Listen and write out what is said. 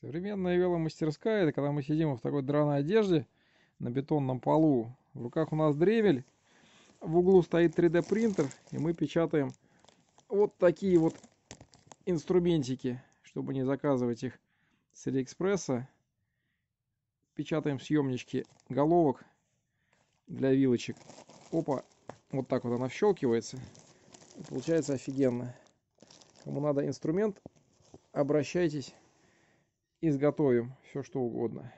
Современная веломастерская, это когда мы сидим в такой драной одежде на бетонном полу. В руках у нас древель, в углу стоит 3D принтер, и мы печатаем вот такие вот инструментики, чтобы не заказывать их с Алиэкспресса. Печатаем съемнички головок для вилочек. Опа, вот так вот она вщелкивается. получается офигенно. Кому надо инструмент, обращайтесь изготовим все что угодно.